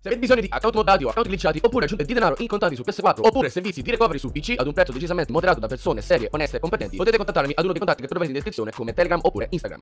Se avete bisogno di account moddati o account glitchati oppure aggiunte di denaro in contanti su PS4 oppure servizi di recovery su PC ad un prezzo decisamente moderato da persone serie, oneste e competenti, potete contattarmi ad uno dei contatti che trovate in descrizione come Telegram oppure Instagram.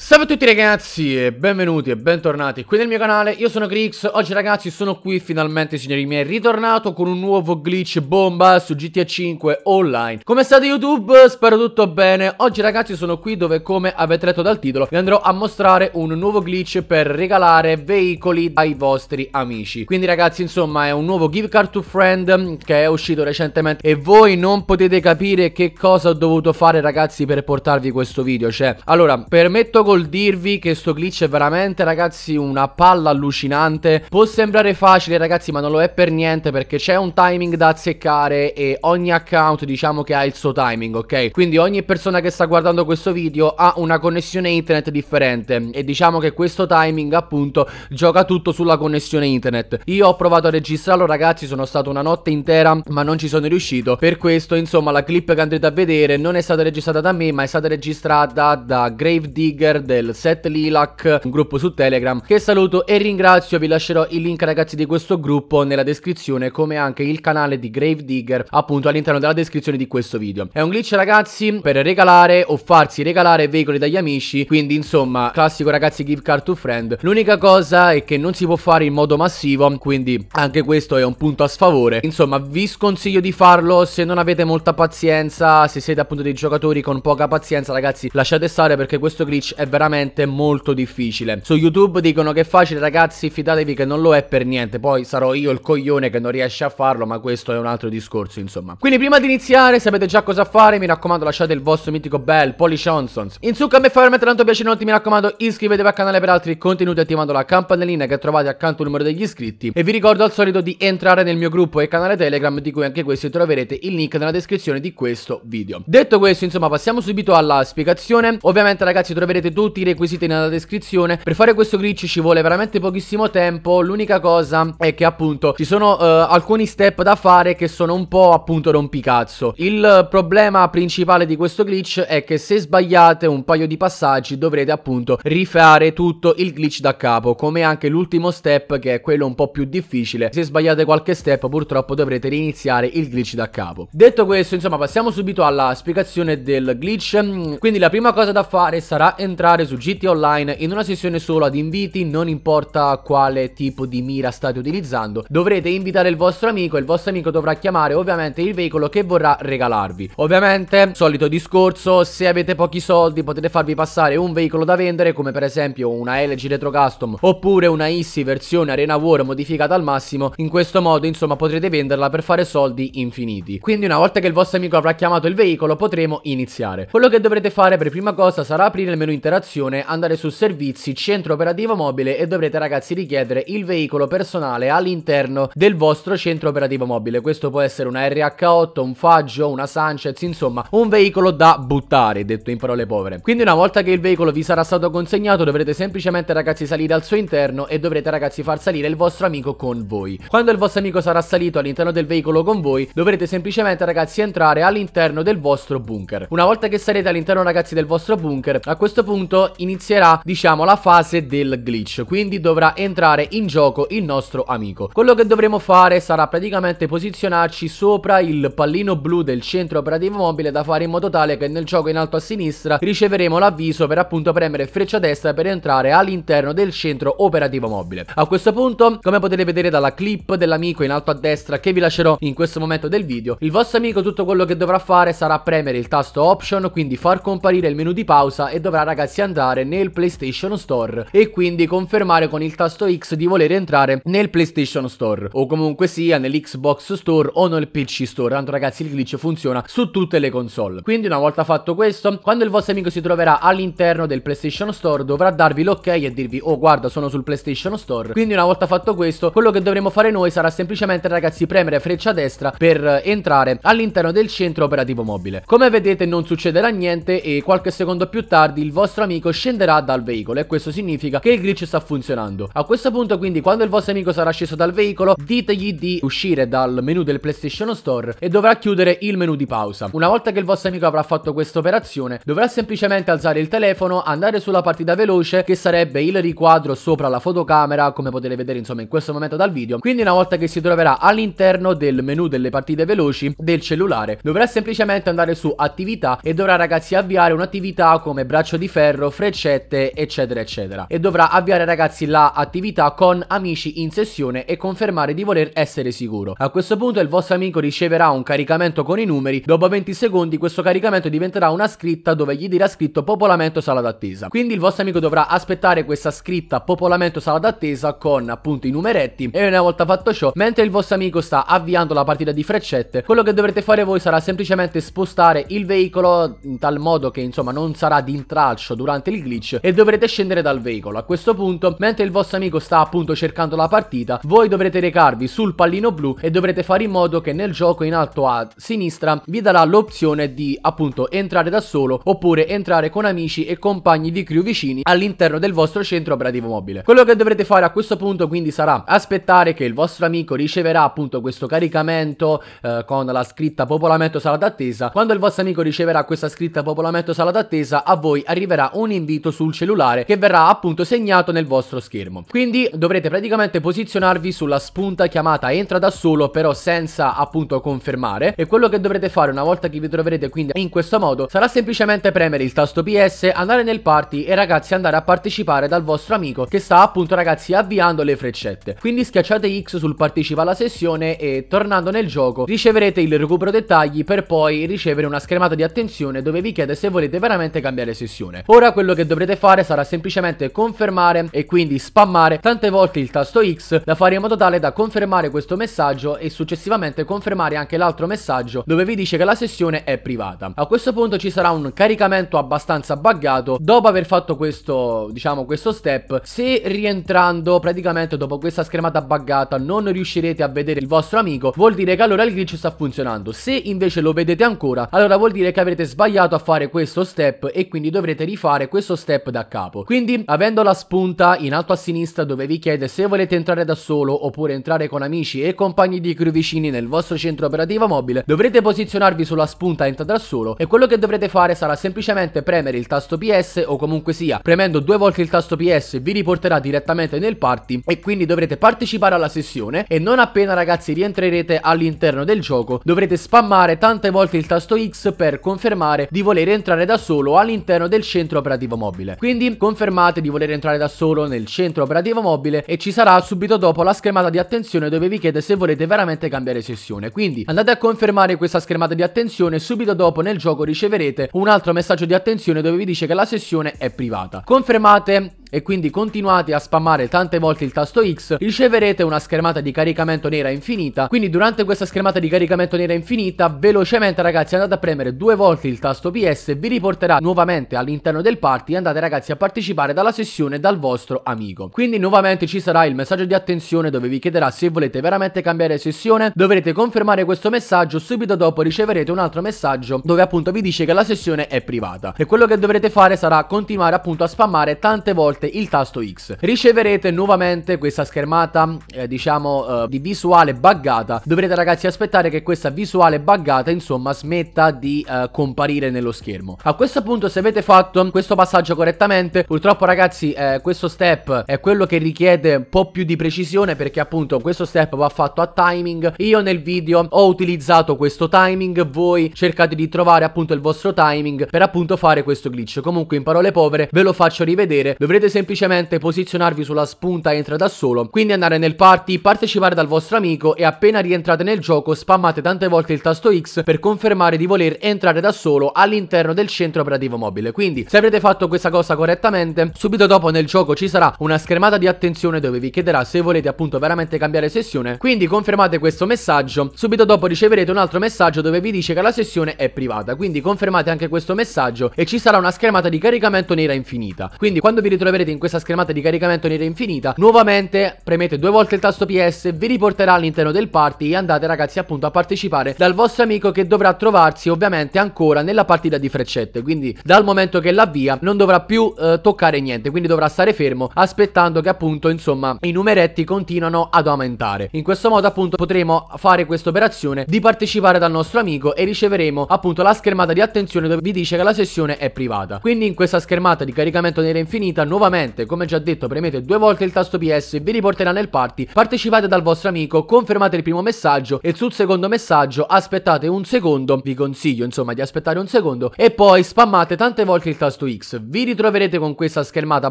Salve a tutti ragazzi e benvenuti e bentornati qui nel mio canale, io sono Grix, oggi ragazzi sono qui finalmente signori miei, ritornato con un nuovo glitch bomba su GTA 5 Online Come state YouTube? Spero tutto bene, oggi ragazzi sono qui dove come avete letto dal titolo vi andrò a mostrare un nuovo glitch per regalare veicoli ai vostri amici Quindi ragazzi insomma è un nuovo give card to friend mm, che è uscito recentemente e voi non potete capire che cosa ho dovuto fare ragazzi per portarvi questo video Cioè, allora permetto col dirvi che sto glitch è veramente ragazzi una palla allucinante Può sembrare facile ragazzi ma non lo è per niente perché c'è un timing da azzeccare e ogni account diciamo che ha il suo timing ok Quindi ogni persona che sta guardando questo video ha una connessione internet differente E diciamo che questo timing appunto gioca tutto sulla connessione internet Io ho provato a registrarlo ragazzi sono stato una notte intera ma non ci sono riuscito Per questo insomma la clip che andrete a vedere non è stata registrata da me ma è stata registrata da Gravedigger member del set Lilac, un gruppo su Telegram che saluto e ringrazio, vi lascerò il link ragazzi di questo gruppo nella descrizione come anche il canale di Gravedigger appunto all'interno della descrizione di questo video. È un glitch ragazzi per regalare o farsi regalare veicoli dagli amici, quindi insomma classico ragazzi give car to friend. L'unica cosa è che non si può fare in modo massivo, quindi anche questo è un punto a sfavore. Insomma vi sconsiglio di farlo se non avete molta pazienza, se siete appunto dei giocatori con poca pazienza ragazzi lasciate stare perché questo glitch è veramente molto difficile. Su YouTube dicono che è facile ragazzi, fidatevi che non lo è per niente, poi sarò io il coglione che non riesce a farlo, ma questo è un altro discorso insomma. Quindi prima di iniziare sapete già cosa fare, mi raccomando lasciate il vostro mitico bel, Polly Johnsons. In succo a me fa veramente tanto piacere, non ti mi raccomando iscrivetevi al canale per altri contenuti attivando la campanellina che trovate accanto al numero degli iscritti e vi ricordo al solito di entrare nel mio gruppo e canale Telegram di cui anche questo troverete il link nella descrizione di questo video. Detto questo insomma passiamo subito alla spiegazione, ovviamente ragazzi troverete tutti tutti i requisiti nella descrizione Per fare questo glitch ci vuole veramente pochissimo tempo L'unica cosa è che appunto ci sono uh, alcuni step da fare che sono un po' appunto rompicazzo Il problema principale di questo glitch è che se sbagliate un paio di passaggi dovrete appunto rifare tutto il glitch da capo Come anche l'ultimo step che è quello un po' più difficile Se sbagliate qualche step purtroppo dovrete riniziare il glitch da capo Detto questo insomma passiamo subito alla spiegazione del glitch Quindi la prima cosa da fare sarà entrare entrare su GT Online in una sessione solo ad inviti, non importa quale tipo di mira state utilizzando, dovrete invitare il vostro amico e il vostro amico dovrà chiamare ovviamente il veicolo che vorrà regalarvi. Ovviamente, solito discorso, se avete pochi soldi potete farvi passare un veicolo da vendere come per esempio una LG Retro Custom oppure una Issy versione Arena War modificata al massimo, in questo modo insomma potrete venderla per fare soldi infiniti. Quindi una volta che il vostro amico avrà chiamato il veicolo potremo iniziare. Quello che dovrete fare per prima cosa sarà aprire il menu interattivo ristorazione, andare su servizi, centro operativo mobile e dovrete ragazzi richiedere il veicolo personale all'interno del vostro centro operativo mobile. Questo può essere una RH8, un Faggio, una Sanchez, insomma un veicolo da buttare, detto in parole povere. Quindi una volta che il veicolo vi sarà stato consegnato dovrete semplicemente ragazzi salire al suo interno e dovrete ragazzi far salire il vostro amico con voi. Quando il vostro amico sarà salito all'interno del veicolo con voi dovrete semplicemente ragazzi entrare all'interno del vostro bunker. Una volta che sarete all'interno ragazzi del vostro bunker a questo punto punto inizierà diciamo la fase del glitch quindi dovrà entrare in gioco il nostro amico quello che dovremo fare sarà praticamente posizionarci sopra il pallino blu del centro operativo mobile da fare in modo tale che nel gioco in alto a sinistra riceveremo l'avviso per appunto premere freccia destra per entrare all'interno del centro operativo mobile a questo punto come potete vedere dalla clip dell'amico in alto a destra che vi lascerò in questo momento del video il vostro amico tutto quello che dovrà fare sarà premere il tasto option quindi far comparire il menu di pausa e dovrà ragazzi dovessi andare nel PlayStation Store e quindi confermare con il tasto X di voler entrare nel PlayStation Store o comunque sia nell'Xbox Store o nel PC Store, tanto ragazzi il glitch funziona su tutte le console. Quindi una volta fatto questo, quando il vostro amico si troverà all'interno del PlayStation Store dovrà darvi l'ok e dirvi oh guarda sono sul PlayStation Store. Quindi una volta fatto questo, quello che dovremo fare noi sarà semplicemente ragazzi premere freccia destra per entrare all'interno del centro operativo mobile. Come vedete non succederà niente e qualche secondo più tardi il vostro vostro amico scenderà dal veicolo e questo significa che il glitch sta funzionando. A questo punto quindi quando il vostro amico sarà sceso dal veicolo ditegli di uscire dal menu del PlayStation Store e dovrà chiudere il menu di pausa. Una volta che il vostro amico avrà fatto questa operazione dovrà semplicemente alzare il telefono, andare sulla partita veloce che sarebbe il riquadro sopra la fotocamera come potete vedere insomma in questo momento dal video. Quindi una volta che si troverà all'interno del menu delle partite veloci del cellulare dovrà semplicemente andare su attività e dovrà ragazzi avviare un'attività come braccio di ferro ferro, freccette, eccetera, eccetera. E dovrà avviare ragazzi la attività con amici in sessione e confermare di voler essere sicuro. A questo punto il vostro amico riceverà un caricamento con i numeri, dopo 20 secondi questo caricamento diventerà una scritta dove gli dirà scritto popolamento sala d'attesa. Quindi il vostro amico dovrà aspettare questa scritta popolamento sala d'attesa con appunto i numeretti e una volta fatto ciò, mentre il vostro amico sta avviando la partita di freccette, quello che dovrete fare voi sarà semplicemente spostare il veicolo in tal modo che insomma non sarà di intralcio durante il glitch e dovrete scendere dal veicolo. A questo punto, mentre il vostro amico sta appunto cercando la partita, voi dovrete recarvi sul pallino blu e dovrete fare in modo che nel gioco in alto a sinistra vi darà l'opzione di appunto entrare da solo oppure entrare con amici e compagni di crew vicini all'interno del vostro centro operativo mobile. Quello che dovrete fare a questo punto quindi sarà aspettare che il vostro amico riceverà appunto questo caricamento eh, con la scritta popolamento sala d'attesa. Quando il vostro amico riceverà questa scritta popolamento sala d'attesa a voi arriverà un invito sul cellulare che verrà appunto segnato nel vostro schermo. Quindi dovrete praticamente posizionarvi sulla spunta chiamata entra da solo però senza appunto confermare e quello che dovrete fare una volta che vi troverete quindi in questo modo sarà semplicemente premere il tasto PS, andare nel party e ragazzi andare a partecipare dal vostro amico che sta appunto ragazzi avviando le freccette. Quindi schiacciate X sul partecipa alla sessione e tornando nel gioco riceverete il recupero dettagli per poi ricevere una schermata di attenzione dove vi chiede se volete veramente cambiare sessione. Ora Ora quello che dovrete fare sarà semplicemente confermare e quindi spammare tante volte il tasto X da fare in modo tale da confermare questo messaggio e successivamente confermare anche l'altro messaggio dove vi dice che la sessione è privata. A questo punto ci sarà un caricamento abbastanza buggato dopo aver fatto questo, diciamo, questo step. Se rientrando praticamente dopo questa schermata buggata non riuscirete a vedere il vostro amico, vuol dire che allora il glitch sta funzionando. Se invece lo vedete ancora, allora vuol dire che avrete sbagliato a fare questo step e quindi dovrete rifare fare questo step da capo. Quindi avendo la spunta in alto a sinistra dove vi chiede se volete entrare da solo oppure entrare con amici e compagni di crew vicini nel vostro centro operativo mobile, dovrete posizionarvi sulla spunta entra da solo e quello che dovrete fare sarà semplicemente premere il tasto PS o comunque sia, premendo due volte il tasto PS vi riporterà direttamente nel party e quindi dovrete partecipare alla sessione e non appena ragazzi rientrerete all'interno del gioco dovrete spammare tante volte il tasto X per confermare di volere entrare da solo all'interno del centro centro operativo mobile. Quindi confermate di voler entrare da solo nel centro operativo mobile e ci sarà subito dopo la schermata di attenzione dove vi chiede se volete veramente cambiare sessione. Quindi andate a confermare questa schermata di attenzione e subito dopo nel gioco riceverete un altro messaggio di attenzione dove vi dice che la sessione è privata. Confermate e quindi continuate a spammare tante volte il tasto X, riceverete una schermata di caricamento nera infinita. Quindi durante questa schermata di caricamento nera infinita, velocemente ragazzi andate a premere due volte il tasto PS, vi riporterà nuovamente all'interno del party e andate ragazzi a partecipare dalla sessione dal vostro amico. Quindi nuovamente ci sarà il messaggio di attenzione dove vi chiederà se volete veramente cambiare sessione, dovrete confermare questo messaggio, subito dopo riceverete un altro messaggio dove appunto vi dice che la sessione è privata. E quello che dovrete fare sarà continuare appunto a spammare tante volte volte il tasto X. Riceverete nuovamente questa schermata, eh, diciamo, eh, di visuale buggata. Dovrete ragazzi aspettare che questa visuale buggata, insomma, smetta di eh, comparire nello schermo. A questo punto, se avete fatto questo passaggio correttamente, purtroppo ragazzi, eh, questo step è quello che richiede un po' più di precisione perché appunto questo step va fatto a timing. Io nel video ho utilizzato questo timing, voi cercate di trovare appunto il vostro timing per appunto fare questo glitch. Comunque in parole povere ve lo faccio rivedere, dovrete dovete semplicemente posizionarvi sulla spunta entra da solo, quindi andare nel party, partecipare dal vostro amico e appena rientrate nel gioco spammate tante volte il tasto X per confermare di voler entrare da solo all'interno del centro operativo mobile. Quindi se avrete fatto questa cosa correttamente, subito dopo nel gioco ci sarà una schermata di attenzione dove vi chiederà se volete appunto veramente cambiare sessione, quindi confermate questo messaggio, subito dopo riceverete un altro messaggio dove vi dice che la sessione è privata, quindi confermate anche questo messaggio e ci sarà una schermata di caricamento nera infinita. Quindi quando vi ritroverete troverete in questa schermata di caricamento nera infinita Nuovamente premete due volte il tasto PS Vi riporterà all'interno del party E andate ragazzi appunto a partecipare dal vostro amico Che dovrà trovarsi ovviamente ancora nella partita di freccette Quindi dal momento che l'avvia non dovrà più eh, toccare niente Quindi dovrà stare fermo aspettando che appunto insomma i numeretti continuano ad aumentare In questo modo appunto potremo fare questa operazione Di partecipare dal nostro amico E riceveremo appunto la schermata di attenzione Dove vi dice che la sessione è privata Quindi in questa schermata di caricamento nera infinita Nuovamente Nuovamente, come già detto, premete due volte il tasto PS, vi riporterà nel party, partecipate dal vostro amico, confermate il primo messaggio e sul secondo messaggio aspettate un secondo, vi consiglio insomma di aspettare un secondo e poi spammate tante volte il tasto X. Vi ritroverete con questa schermata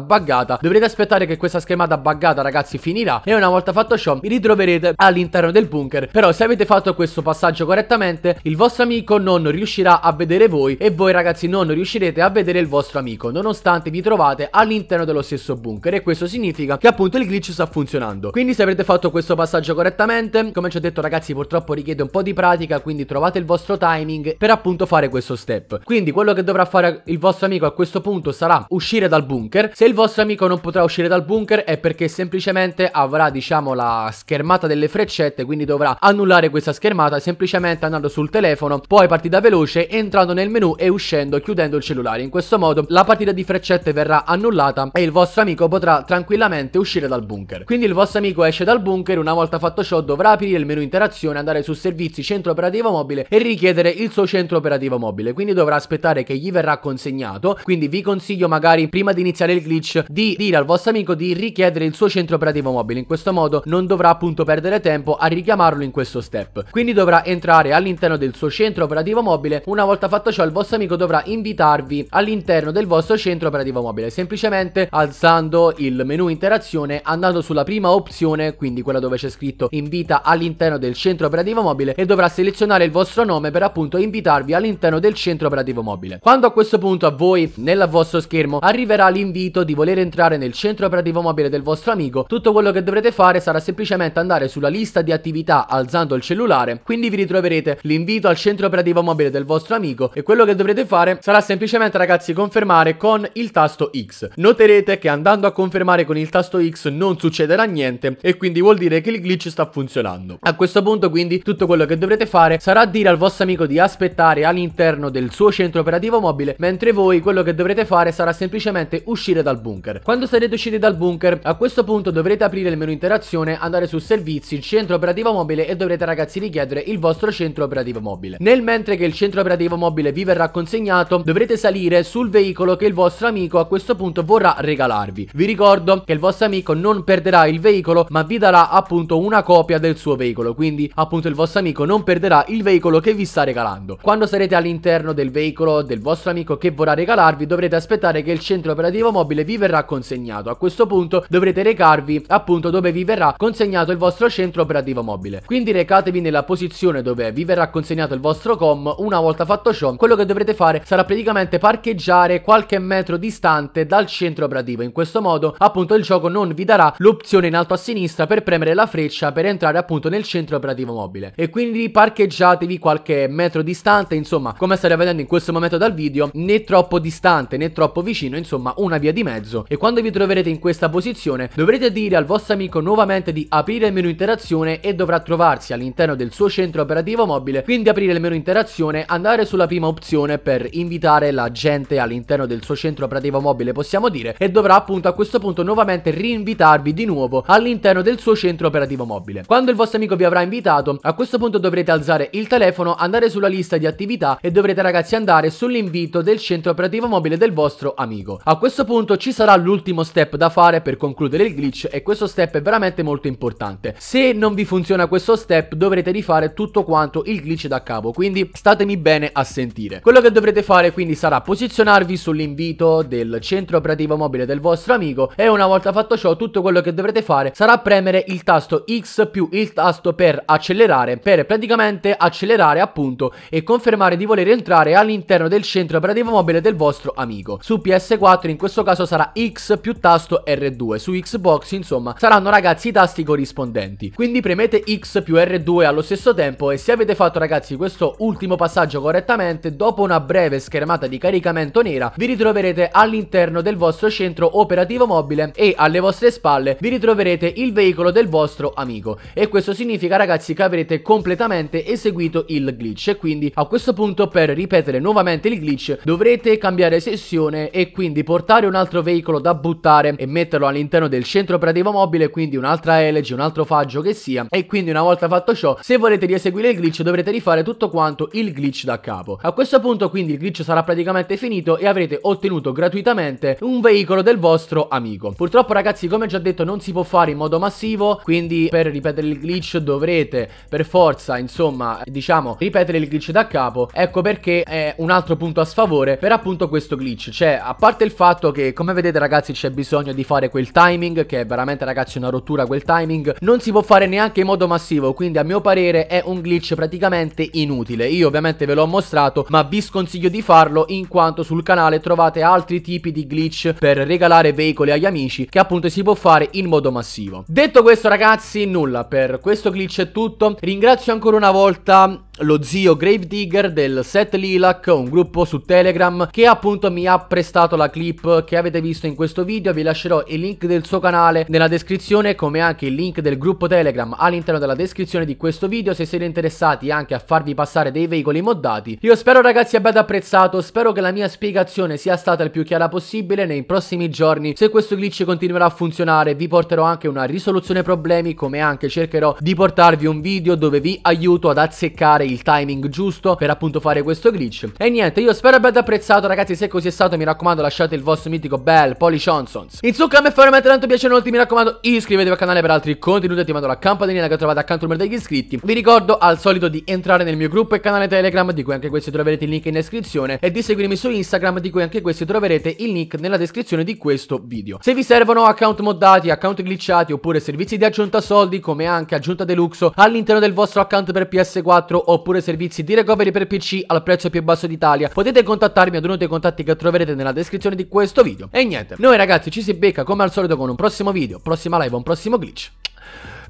buggata, dovrete aspettare che questa schermata buggata ragazzi finirà e una volta fatto ciò vi ritroverete all'interno del bunker. Però se avete fatto questo passaggio correttamente, il vostro amico non riuscirà a vedere voi e voi ragazzi non riuscirete a vedere il vostro amico, nonostante vi trovate all'interno dello stesso bunker e questo significa che appunto il glitch sta funzionando. Quindi se avrete fatto questo passaggio correttamente, come ci ho detto ragazzi purtroppo richiede un po' di pratica, quindi trovate il vostro timing per appunto fare questo step. Quindi quello che dovrà fare il vostro amico a questo punto sarà uscire dal bunker. Se il vostro amico non potrà uscire dal bunker è perché semplicemente avrà diciamo la schermata delle freccette, quindi dovrà annullare questa schermata semplicemente andando sul telefono, poi partita veloce, entrando nel menu e uscendo chiudendo il cellulare. In questo modo la partita di freccette verrà annullata e il vostro amico potrà tranquillamente uscire dal bunker. Quindi il vostro amico esce dal bunker, una volta fatto ciò dovrà aprire il menu interazione, andare su servizi centro operativo mobile e richiedere il suo centro operativo mobile, quindi dovrà aspettare che gli verrà consegnato, quindi vi consiglio magari prima di iniziare il glitch di dire al vostro amico di richiedere il suo centro operativo mobile, in questo modo non dovrà appunto perdere tempo a richiamarlo in questo step, quindi dovrà entrare all'interno del suo centro operativo mobile, una volta fatto ciò il vostro amico dovrà invitarvi all'interno del vostro centro operativo mobile, semplicemente ovviamente alzando il menu interazione andando sulla prima opzione quindi quella dove c'è scritto invita all'interno del centro operativo mobile e dovrà selezionare il vostro nome per appunto invitarvi all'interno del centro operativo mobile quando a questo punto a voi nel vostro schermo arriverà l'invito di voler entrare nel centro operativo mobile del vostro amico tutto quello che dovrete fare sarà semplicemente andare sulla lista di attività alzando il cellulare quindi vi ritroverete l'invito al centro operativo mobile del vostro amico e quello che dovrete fare sarà semplicemente ragazzi confermare con il tasto X noterete Vedrete che andando a confermare con il tasto X non succederà niente e quindi vuol dire che il glitch sta funzionando. A questo punto quindi tutto quello che dovrete fare sarà dire al vostro amico di aspettare all'interno del suo centro operativo mobile mentre voi quello che dovrete fare sarà semplicemente uscire dal bunker. Quando sarete usciti dal bunker a questo punto dovrete aprire il menu interazione, andare su servizi, centro operativo mobile e dovrete ragazzi richiedere il vostro centro operativo mobile. Nel mentre che il centro operativo mobile vi verrà consegnato dovrete salire sul veicolo che il vostro amico a questo punto vorrà regalarvi. Vi ricordo che il vostro amico non perderà il veicolo ma vi darà appunto una copia del suo veicolo, quindi appunto il vostro amico non perderà il veicolo che vi sta regalando. Quando sarete all'interno del veicolo del vostro amico che vorrà regalarvi dovrete aspettare che il centro operativo mobile vi verrà consegnato. A questo punto dovrete recarvi appunto dove vi verrà consegnato il vostro centro operativo mobile. Quindi recatevi nella posizione dove vi verrà consegnato il vostro com. Una volta fatto ciò, quello che dovrete fare sarà praticamente parcheggiare qualche metro distante dal centro operativo. In questo modo appunto il gioco non vi darà l'opzione in alto a sinistra per premere la freccia per entrare appunto nel centro operativo mobile. E quindi parcheggiatevi qualche metro distante, insomma come state vedendo in questo momento dal video, né troppo distante né troppo vicino, insomma una via di mezzo. E quando vi troverete in questa posizione dovrete dire al vostro amico nuovamente di aprire il menu interazione e dovrà trovarsi all'interno del suo centro operativo mobile, quindi aprire il menu interazione, andare sulla prima opzione per invitare la gente all'interno del suo centro operativo mobile possiamo dire e dovrà appunto a questo punto nuovamente rinvitarvi di nuovo all'interno del suo centro operativo mobile. Quando il vostro amico vi avrà invitato, a questo punto dovrete alzare il telefono, andare sulla lista di attività e dovrete ragazzi andare sull'invito del centro operativo mobile del vostro amico. A questo punto ci sarà l'ultimo step da fare per concludere il glitch e questo step è veramente molto importante. Se non vi funziona questo step dovrete rifare tutto quanto il glitch da capo, quindi statemi bene a sentire. Quello che dovrete fare quindi sarà posizionarvi sull'invito del centro operativo mobile mobile del vostro amico e una volta fatto ciò tutto quello che dovrete fare sarà premere il tasto X più il tasto per accelerare per praticamente accelerare appunto e confermare di voler entrare all'interno del centro operativo mobile del vostro amico su PS4 in questo caso sarà X più tasto R2 su Xbox insomma saranno ragazzi i tasti corrispondenti quindi premete X più R2 allo stesso tempo e se avete fatto ragazzi questo ultimo passaggio correttamente dopo una breve schermata di caricamento nera vi ritroverete all'interno del vostro centro centro operativo mobile e alle vostre spalle vi ritroverete il veicolo del vostro amico e questo significa ragazzi che avrete completamente eseguito il glitch e quindi a questo punto per ripetere nuovamente il glitch dovrete cambiare sessione e quindi portare un altro veicolo da buttare e metterlo all'interno del centro operativo mobile quindi un'altra elegy, un altro faggio che sia e quindi una volta fatto ciò se volete rieseguire il glitch dovrete rifare tutto quanto il glitch da capo a questo punto quindi il glitch sarà praticamente finito e avrete ottenuto gratuitamente un veicolo veicolo del vostro amico. Purtroppo ragazzi come già detto non si può fare in modo massivo, quindi per ripetere il glitch dovrete per forza insomma diciamo ripetere il glitch da capo. Ecco perché è un altro punto a sfavore per appunto questo glitch. Cioè a parte il fatto che come vedete ragazzi c'è bisogno di fare quel timing che è veramente ragazzi una rottura quel timing. Non si può fare neanche in modo massivo quindi a mio parere è un glitch praticamente inutile. Io ovviamente ve l'ho mostrato ma vi sconsiglio di farlo in quanto sul canale trovate altri tipi di glitch per per regalare veicoli agli amici che appunto si può fare in modo massivo. Detto questo ragazzi, nulla, per questo glitch è tutto. Ringrazio ancora una volta lo zio Gravedigger del Set Lilac, un gruppo su Telegram che appunto mi ha prestato la clip che avete visto in questo video, vi lascerò il link del suo canale nella descrizione come anche il link del gruppo Telegram all'interno della descrizione di questo video se siete interessati anche a farvi passare dei veicoli moddati. Io spero ragazzi abbiate apprezzato, spero che la mia spiegazione sia stata il più chiara possibile nei prossimi giorni, se questo glitch continuerà a funzionare vi porterò anche una risoluzione problemi come anche cercherò di portarvi un video dove vi aiuto ad azzeccare il timing giusto per appunto fare questo glitch E niente io spero abbiate apprezzato ragazzi se così è stato mi raccomando lasciate il vostro mitico bel Polly Johnsons Insomma a me fa veramente tanto piacere inoltre mi raccomando iscrivetevi al canale per altri contenuti attivando la campanellina che trovate accanto al numero degli iscritti Vi ricordo al solito di entrare nel mio gruppo e canale Telegram di cui anche questi troverete il link in descrizione E di seguirmi su Instagram di cui anche questi troverete il link nella descrizione di questo video Se vi servono account moddati, account glitchati oppure servizi di aggiunta soldi come anche aggiunta deluxo all'interno del vostro account per PS4 o oppure servizi di recovery per PC al prezzo più basso d'Italia. Potete contattarmi ad uno dei contatti che troverete nella descrizione di questo video. E niente, noi ragazzi ci si becca come al solito con un prossimo video, prossima live, un prossimo glitch.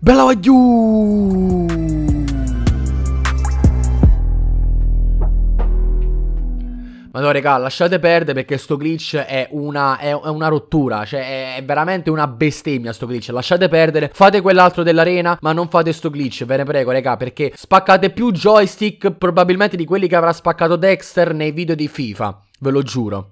Bella vagliù! Ma no, regà, lasciate perdere perché sto glitch è una, è, è una rottura. Cioè, è, è, veramente una bestemmia sto glitch. Lasciate perdere. Fate quell'altro dell'arena, ma non fate sto glitch. Ve ne prego, regà, perché spaccate più joystick probabilmente di quelli che avrà spaccato Dexter nei video di FIFA. Ve lo giuro.